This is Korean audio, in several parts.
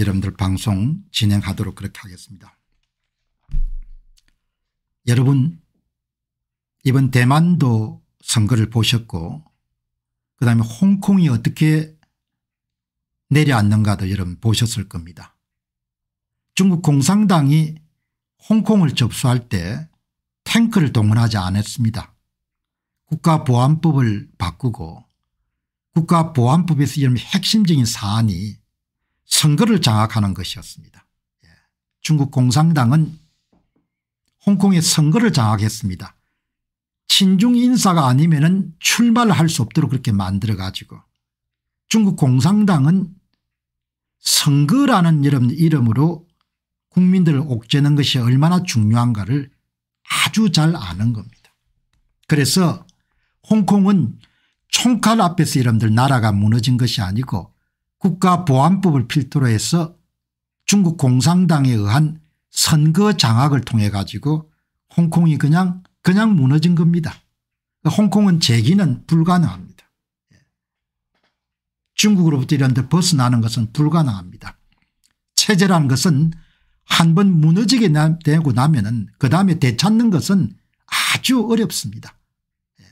여러분들 방송 진행하도록 그렇게 하겠습니다. 여러분 이번 대만도 선거를 보셨고 그 다음에 홍콩이 어떻게 내려앉는가도 여러분 보셨을 겁니다. 중국 공산당이 홍콩을 접수할 때 탱크를 동원하지 않았습니다. 국가보안법을 바꾸고 국가보안법에서 이런 핵심적인 사안이 선거를 장악하는 것이었습니다. 예. 중국 공산당은 홍콩의 선거를 장악했습니다. 친중 인사가 아니면 출마를 할수 없도록 그렇게 만들어 가지고 중국 공산당은 선거라는 이름으로 국민들을 옥죄는 것이 얼마나 중요한가를 아주 잘 아는 겁니다. 그래서 홍콩은 총칼 앞에서 이름들 나라가 무너진 것이 아니고 국가보안법을 필두로 해서 중국 공산당에 의한 선거 장악을 통해 가지고 홍콩이 그냥 그냥 무너진 겁니다. 홍콩은 재기는 불가능합니다. 중국으로부터 이런 데 벗어나는 것은 불가능합니다. 체제라는 것은 한번 무너지게 되고 나면 은그 다음에 되찾는 것은 아주 어렵습니다. 예.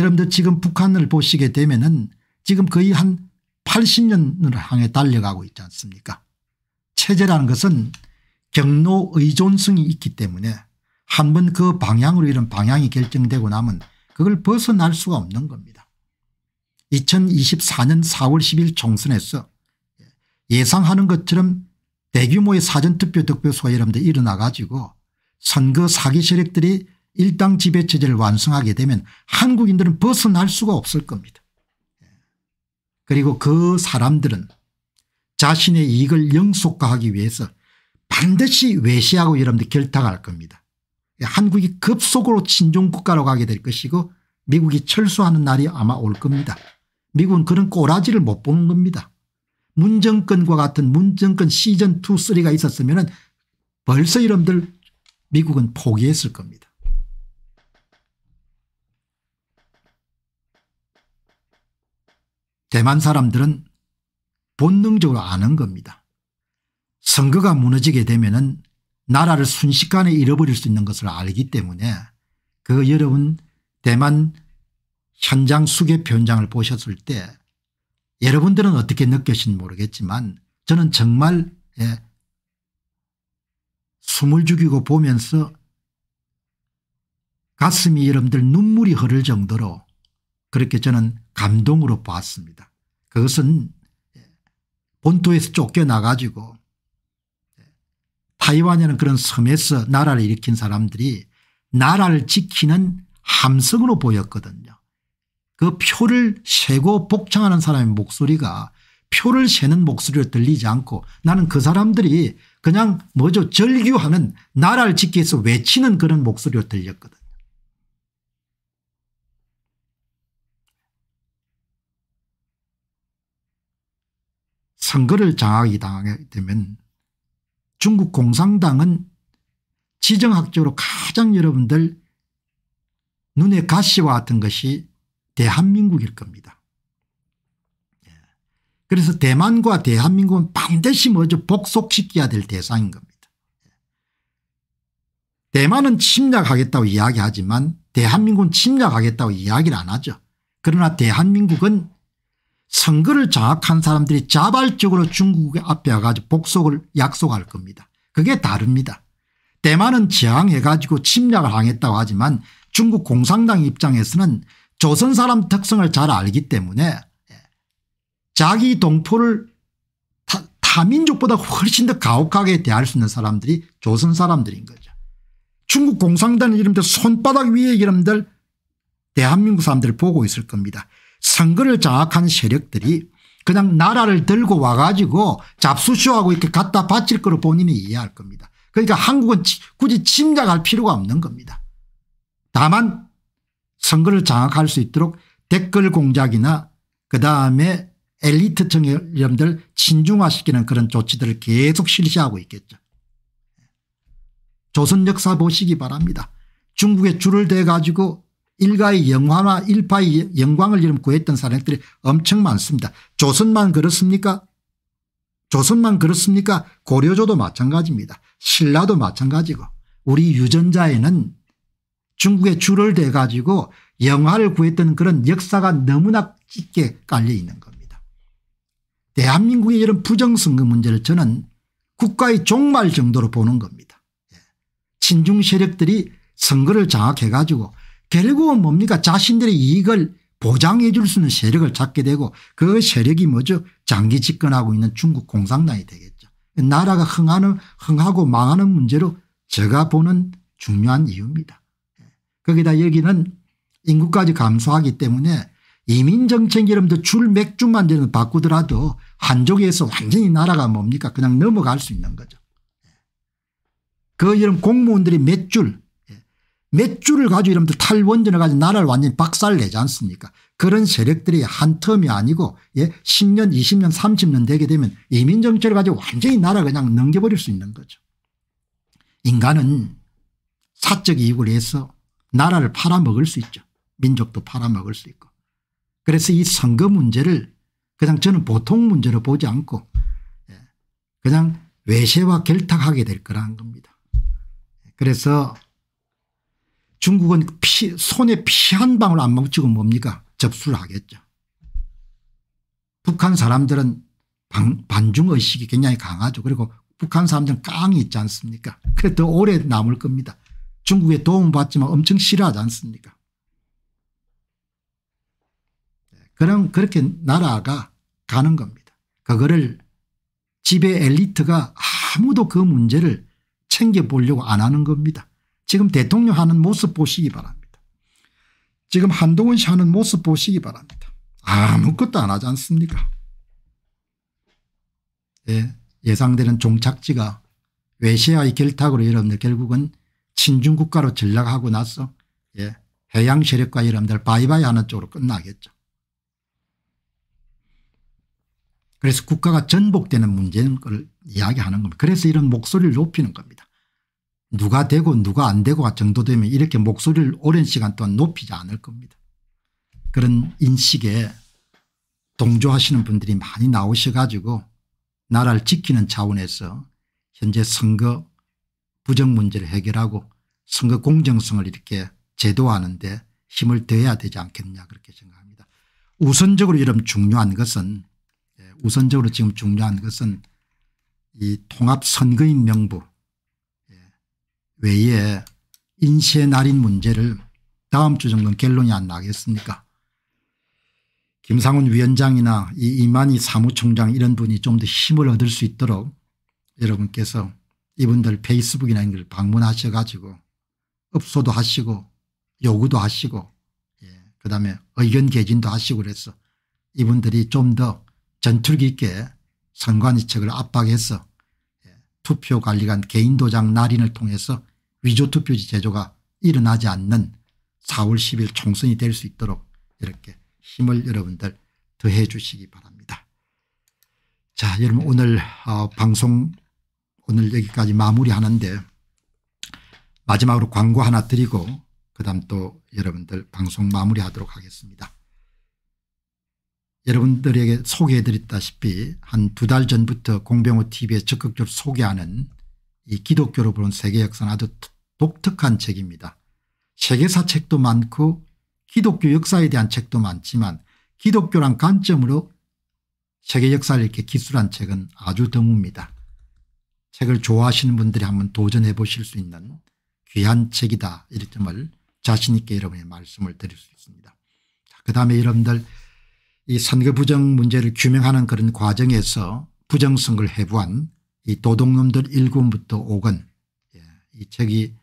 여러분들 지금 북한을 보시게 되면 은 지금 거의 한 80년을 향해 달려가고 있지 않습니까 체제라는 것은 경로 의존성이 있기 때문에 한 번 그 방향으로 이런 방향이 결정되고 나면 그걸 벗어날 수가 없는 겁니다. 2024년 4월 10일 총선에서 예상하는 것처럼 대규모의 사전투표 득표소가 여러분들 일어나 가지고 선거 사기 세력들이 일당 지배체제를 완성하게 되면 한국인들은 벗어날 수가 없을 겁니다. 그리고 그 사람들은 자신의 이익을 영속화하기 위해서 반드시 외시하고 여러분들 결탁할 겁니다. 한국이 급속으로 친종국가로 가게 될 것이고 미국이 철수하는 날이 아마 올 겁니다. 미국은 그런 꼬라지를 못 보는 겁니다. 문정권과 같은 문정권 시즌2, 3가 있었으면 벌써 여러분들 미국은 포기했을 겁니다. 대만 사람들은 본능적으로 아는 겁니다. 선거가 무너지게 되면 은 나라를 순식간에 잃어버릴 수 있는 것을 알기 때문에 그 여러분 대만 현장 수개표 현장을 보셨을 때 여러분들은 어떻게 느꼈는지 모르겠지만 저는 정말 예, 숨을 죽이고 보면서 가슴이 여러분들 눈물이 흐를 정도로 그렇게 저는 감동으로 보았습니다. 그것은 본토에서 쫓겨나가지고 타이완이라는 그런 섬에서 나라를 일으킨 사람들이 나라를 지키는 함성으로 보였거든요. 그 표를 세고 복창하는 사람의 목소리가 표를 세는 목소리로 들리지 않고 나는 그 사람들이 그냥 뭐죠 절규하는 나라를 지키해서 외치는 그런 목소리로 들렸거든. 선거를 장악이 당하게 되면 중국 공산당은 지정학적으로 가장 여러분들 눈에 가시와 같은 것이 대한민국일 겁니다. 예. 그래서 대만과 대한민국은 반드시 먼저 복속시켜야 될 대상인 겁니다. 예. 대만은 침략하겠다고 이야기하지만 대한민국은 침략하겠다고 이야기를 안 하죠. 그러나 대한민국은 선거를 장악한 사람들이 자발적으로 중국에 앞에 와가지고 복속을 약속할 겁니다. 그게 다릅니다. 대만은 저항해가지고 침략을 당했다고 하지만 중국 공산당 입장에서는 조선 사람 특성을 잘 알기 때문에 예, 자기 동포를 타, 민족보다 훨씬 더 가혹하게 대할 수 있는 사람들이 조선 사람들인 거죠. 중국 공산당 이름들 손바닥 위에 이름들 대한민국 사람들을 보고 있을 겁니다. 선거를 장악한 세력들이 그냥 나라를 들고 와가지고 잡수쇼하고 이렇게 갖다 바칠 거로 본인이 이해할 겁니다. 그러니까 한국은 굳이 침략할 필요가 없는 겁니다. 다만 선거를 장악할 수 있도록 댓글 공작이나 그다음에 엘리트층 여러분들 친중화시키는 그런 조치들을 계속 실시하고 있겠죠. 조선 역사 보시기 바랍니다. 중국에 줄을 대 가지고 일가의 영화나 일파의 영광을 이름 구했던 사람들이 엄청 많습니다. 조선만 그렇습니까? 조선만 그렇습니까? 고려조도 마찬가지입니다. 신라도 마찬가지고 우리 유전자에는 중국의 줄을 대 가지고 영화를 구했던 그런 역사가 너무나 깊게 깔려 있는 겁니다. 대한민국의 이런 부정선거 문제를 저는 국가의 종말 정도로 보는 겁니다. 예. 친중 세력들이 선거를 장악해 가지고 결국은 뭡니까 자신들의 이익을 보장해 줄 수 있는 세력을 찾게 되고 그 세력이 뭐죠 장기 집권하고 있는 중국 공산당이 되겠죠. 나라가 흥하는 흥하고 망하는 문제로 제가 보는 중요한 이유입니다. 예. 거기다 여기는 인구까지 감소하기 때문에 이민정책 이름도 줄 맥주만 되는 바꾸더라도 한족에서 완전히 나라가 뭡니까 그냥 넘어갈 수 있는 거죠. 예. 그 이름 공무원들이 몇줄 몇 주를 가지고 여러분들 탈원전을 가지고 나라를 완전히 박살내지 않습니까 그런 세력들이 한 텀이 아니고 예, 10년 20년 30년 되게 되면 이민정치를 가지고 완전히 나라 그냥 넘겨버릴 수 있는 거죠. 인간은 사적 이익을 위해서 나라를 팔아먹을 수 있죠. 민족도 팔아먹을 수 있고. 그래서 이 선거 문제를 그냥 저는 보통 문제로 보지 않고 예, 그냥 외세와 결탁하게 될 거라는 겁니다. 그래서 중국은 피 손에 피 한 방울 안 묻히고 뭡니까 접수를 하겠죠. 북한 사람들은 방, 반중의식이 굉장히 강하죠. 그리고 북한 사람들은 깡이 있지 않습니까 그래 더 오래 남을 겁니다. 중국에 도움받지만 엄청 싫어하지 않습니까 그럼 그렇게 나라가 가는 겁니다. 그거를 지배 엘리트가 아무도 그 문제를 챙겨보려고 안 하는 겁니다. 지금 대통령 하는 모습 보시기 바랍니다. 지금 한동훈 씨 하는 모습 보시기 바랍니다. 아무것도 안 하지 않습니까 예, 예상되는 종착지가 외시아의 결탁으로 여러분들 결국은 친중국가로 전락하고 나서 예, 해양 세력과 여러분들 바이바이 하는 쪽으로 끝나겠죠. 그래서 국가가 전복되는 문제는 걸 이야기하는 겁니다. 그래서 이런 목소리를 높이는 겁니다. 누가 되고 누가 안 되고가 정도 되면 이렇게 목소리를 오랜 시간 동안 높이지 않을 겁니다. 그런 인식에 동조하시는 분들이 많이 나오셔 가지고 나라를 지키는 차원에서 현재 선거 부정 문제를 해결하고 선거 공정성을 이렇게 제도하는데 힘을 더해야 되지 않겠냐 그렇게 생각합니다. 우선적으로 이런 중요한 것은 예, 우선적으로 지금 중요한 것은 이 통합선거인 명부 외에 인의 날인 문제를 다음 주 정도는 결론이 안 나겠습니까 김상훈 위원장이나 이 이만희 사무총장 이런 분이 좀 더 힘을 얻을 수 있도록 여러분께서 이분들 페이스북이나 이런 걸 방문하셔 가지고 업소도 하시고 요구도 하시고 예. 그다음에 의견 개진도 하시고 그래서 이분들이 좀 더 전투기 있게 선관위책을 압박해서 예, 투표 관리관 개인 도장 날인을 통해서 위조투표지 제조가 일어나지 않는 4월 10일 총선이 될 수 있도록 이렇게 힘을 여러분들 더해 주시기 바랍니다. 자 여러분 오늘 어, 방송 오늘 여기까지 마무리하는데 마지막으로 광고 하나 드리고 그다음 또 여러분들 방송 마무리하도록 하겠습니다. 여러분들에게 소개해드렸다시피 한 두 달 전부터 공병호 tv에 적극적으로 소개하는 이 기독교로 보는 세계 역사는 아주 독특한 책입니다. 세계사 책도 많고 기독교 역사에 대한 책도 많지만 기독교란 관점으로 세계 역사를 이렇게 기술한 책은 아주 드뭅니다. 책을 좋아하시는 분들이 한번 도전해 보실 수 있는 귀한 책이다 이 점을 자신 있게 여러분의 말씀을 드릴 수 있습니다. 그 다음에 여러분들 이 선거 부정 문제를 규명하는 그런 과정에서 부정선거를 해부한 이 도둑놈들 1권부터 5권 예, 이 책이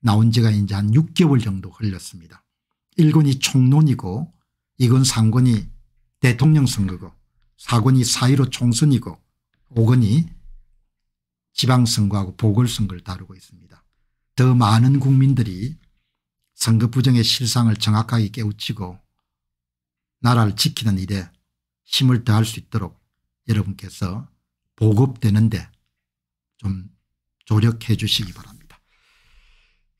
나온 지가 이제 한 6개월 정도 걸렸습니다. 1권이 총론이고 2권 3권이 대통령 선거고 4권이 4.15 총선이고 5권이 지방선거하고 보궐선거를 다루고 있습니다. 더 많은 국민들이 선거 부정의 실상을 정확하게 깨우치고 나라를 지키는 일에 힘을 더할 수 있도록 여러분께서 보급되는데 좀 조력해 주시기 바랍니다.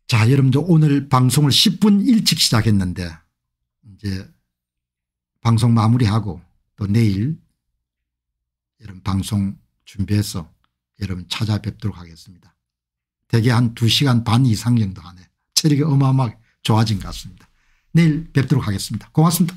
자 여러분들 오늘 방송을 10분 일찍 시작했는데 이제 방송 마무리하고 또 내일 여러분 방송 준비해서 여러분 찾아뵙도록 하겠습니다. 대개 한 2시간 반 이상 정도 하네. 체력이 어마어마하게 좋아진 것 같습니다. 내일 뵙도록 하겠습니다. 고맙습니다.